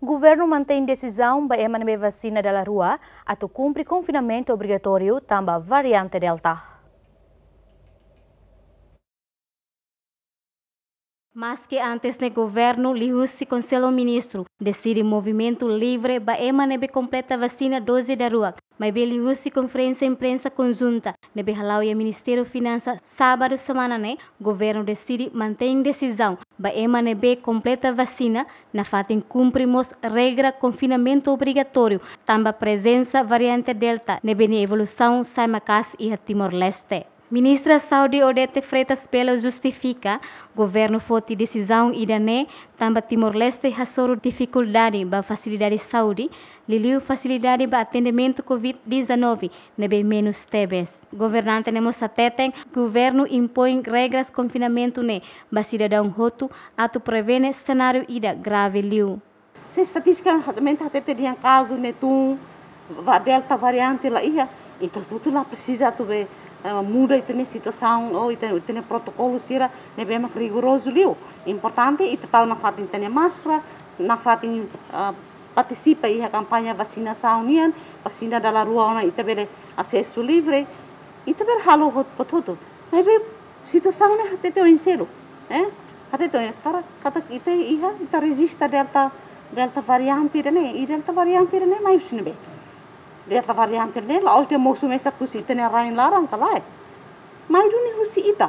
O governo mantém decisão para emanar vacina da rua, ato cumpre confinamento obrigatório também variante Delta. Mas que antes no governo, lihus si Conselho Ministro, decide movimento livre para ema nebe completa vacina 12 da rua. Mas ele lihus conferência imprensa conjunta, no halau e Ministério Finança sábado semana o né? governo decide manter decisão para ema nebe completa vacina, na fatin cumprimos regra confinamento obrigatório, tamba presença variante delta, nebe evolução sai macas e Timor-Leste. Ministra Saudi Odete Freitas pelo justifica governo a decisão Idané, tamba Timor-Leste rassoro dificuldade ba facilidade saúde, liliu facilidade ba atendimento Covid-19, nebe menos tebes. Governante nemo sateten, governo impõe regras confinamento ne, ba cidadão roto, ato prevene cenário ida grave liu. Se estatística, realmente até teriam caso, netum, delta variante lá, ia, então tudo lá precisa tu ver. muda itu e nih e situasi oh e itu itu nih protokol sih nih memang rigoros liu importante itu tahu nak fatin itu nih masker nak fatin partisipa iha kampanye vacina saunian vacina dalam ruang nih itu bele acesso livre itu bele halu hot pototo nih bele situasi nih hati tuh insero eh hati tuh cara kata itu iha itu register delta delta variante ini delta variante ini mai usin bele Lihat apa yang terdengar, lalu dia mau semesta kusi, tanya rain larang kalai. Mai duni husi ita.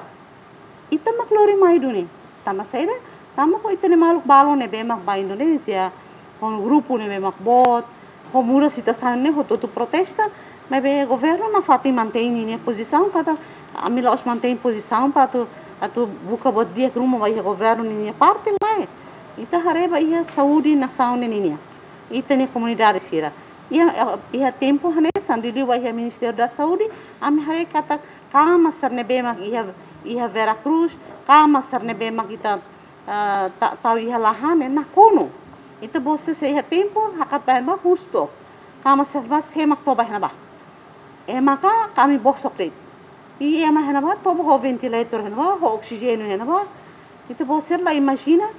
Ita mak lori mai duni. Tama saya dah, tama ko ita ni maluk balon ni be mak bai Indonesia, kon grupu ni be mak bot, kon mura sita sang ni hoto tu protesta, mai be governo na fati mantain ini posisau kata, ami laos mantain posisau pa tu, atu buka bot dia grumo mai ya governo ni ni parte mai. Ita hareba iya Saudi na saun ni ni. Ita ni komunidade sira. Ita yang ia tempoh hanya sendiri wajah minister da Saudi, kami hari kata kama serne bemak ia ia Vera Cruz, kama serne bemak kita tak tahu ia lahan nak kuno. Itu bos saya tempoh hakat bahan bah husto, kama serba semak toba hana bah. Eh maka kami bos sokret. Ia mah hana bah toba ho ventilator hana bah ho oksigen hana bah. Itu bos saya lah imagina.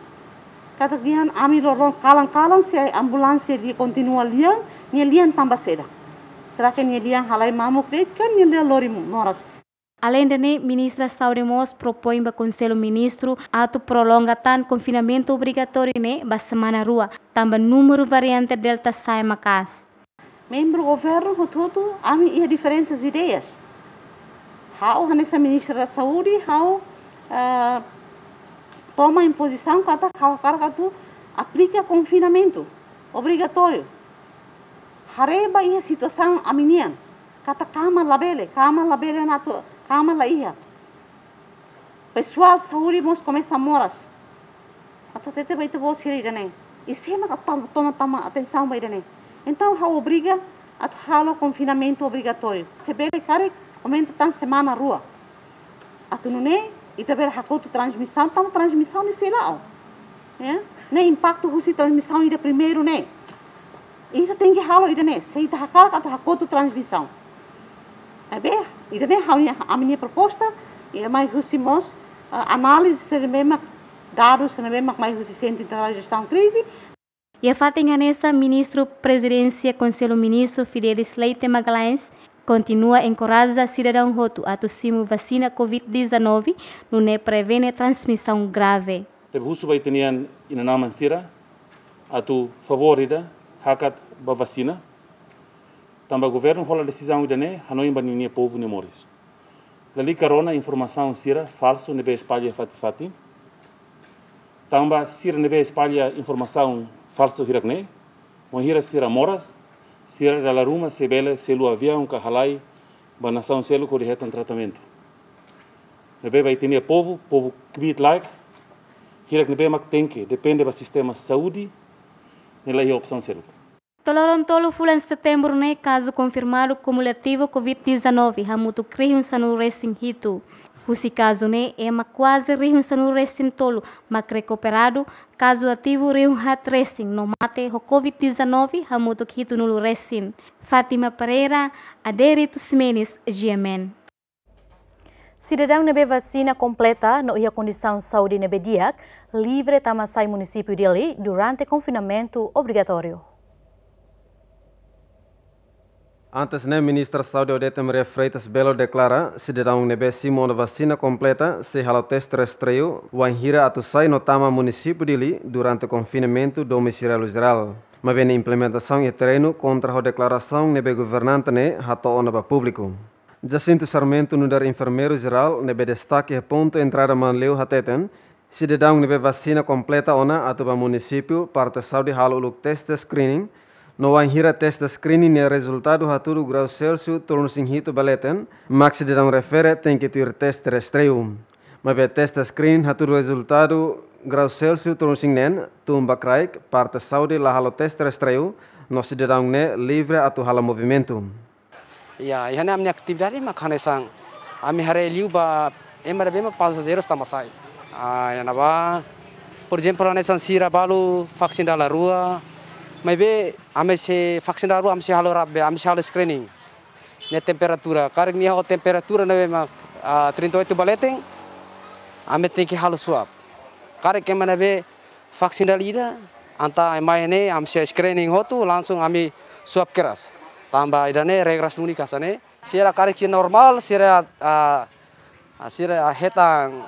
Kata dia, kami lorong kalang-kalang si ambulansi di kontinual liang, Nielian Tambaceda. Seraka Nielian Halai Mamukri, Ken Nielian lori moras? Além de né, ministra Saurimos propõe para Conselho Ministro ato prolonga tan confinamento obrigatório né, ba semana rua, tamba número variante delta sai macas. Membro governo há ami e diferenças ideias. How nessa ministra da Saúde, how uh, toma imposição quanto a carga aplica confinamento obrigatório hareba ia situação aminian kata kama labele kama labele na to kama la ia pessoal saúde mos começa moras até tete vai te vou tirar dane e sema toma toma toma atenção vai dane então ha obriga a halo confinamento obrigatório se bele care comenta tan semana rua atunune e te bele hakoto transmissão tam transmissão ni sei lá né impacto rusi transmissão ida primeiro né isso tem que 이사땡기 하로 이러네 세이다 하카라 가도 하코도 transmissão é bem 이러네 하오니 a minha proposta e mais housimos análise se mesmo dados se mesmo mais housimos da gestão crise e a fato nessa ministro presidência conselho ministro Fidelis Leite Magalhães continua a cidadão roto a tossimo vacina COVID-19 não é prevene transmissão grave. Tebe husu vai tenian inanaman sira, a tu favorida, hakat ba vacina tamba governo rola decisão de ne hanoi ba ni povo ne moris lali carona informação sira falso neve espalha fati fati tamba sira neve espalha informação falso hirakne mo hira sira moras sira da laruma se selu avião um halai ba nação selo correta em tratamento nebe vai ter povo povo kbit like hirak nebe mak tenke depende ba sistema saúde nila é hi opção certa. Tolorontolo fula em setembro né caso confirmado cumulativo COVID-19 hamutu krihun sanu resin hitu. Husi caso né é ma quase rihun sanu resin tolo, ma recuperado caso ativo rihun hat resin no mate ho COVID-19 hamutu hitu nulu resin. Fátima Pereira, Aderito Simenes, GMN. Cidadão nebe vacina completa no ia condição de saúde nebe diac, livre tamasai município de ali durante confinamento obrigatório. Antes, né, ministra Saúde Odete Maria Freitas Belo declara, cidadão nebe Simone vacina completa, se halo teste o wanhira atusai no tama município de ali durante confinamento domiciliário geral mas vem implementação e treino contra a declaração nebe governante né, hato onaba público. Jacinto Sarmento no dar enfermeiro geral nebe destaque a ponto entrada manleu hateten, se de dang nebe vacina completa ona atuba município parte saudi hal uluk testa screening, no wan hira screening ne resultado haturu grau Celsius torun singhito baleten, max de dão refere tem que ter test restreum. Mabe test screening haturu resultado grau Celsius torun singnen, tumba craik parte saudi la halo test restreio no se de dang ne livre atu halo movimento. Ya, yana amni aktivdari ma khane sang. Ami hare liu ba emar be ma pas zero sta masai. Ah, yana ba por exemplo ane sang sira balu vaksin dala rua. Mai be ame se vaksin dala rua ame se halo rab be ame se halo screening. Ne temperatura. Karik ni ho temperatura ne be ma ah, trinto itu baleting. Ame tinki halo suap. Karik emar be vaksin dala ida. Anta emai ne ame se screening ho tu langsung ame suap keras. Tamba idane regras nuni kasane. Sira kare ki normal sira a ah, ah, sira hetang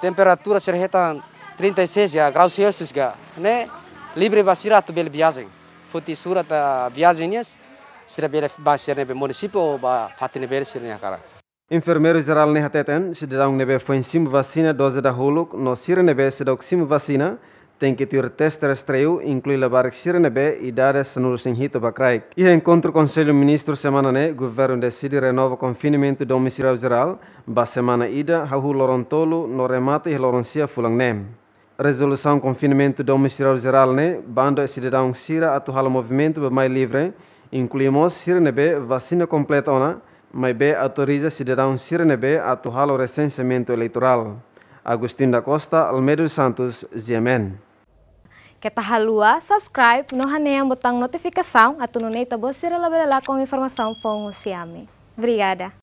temperatura sira hetang 36 ya graus Celsius ga. Ne libre basira to bel biazing Futi surat viagem sira bel basira be municipio ba fatine bel sira kara. Enfermeiro geral ne hateten, se dedang nebe fansim vacina dose da holuk, no sira nebe sedok sim vacina, Tenkitur testres treu inclui labarak sirenebe e dada sanur sinhito bakraik. E é encontro o Conselho Ministro semana ne, né? governo decide o confinamento domiciliar geral, ba semana ida, hahu lorontolo, noremata e loroncia fulang nem. Resolução confinamento domiciliar geral ne, né? bando cidadão sira atuhala movimento ba mai livre, incluímos sirenebe vacina completa ona, mai be autoriza cidadão sirenebe o recenseamento eleitoral. Agostinho da Costa, Almeida dos Santos, Ziemen. Kita tá halua, subscribe, no haneang botão notificação, atuno neita bocira labela com informação fong siame. Obrigada.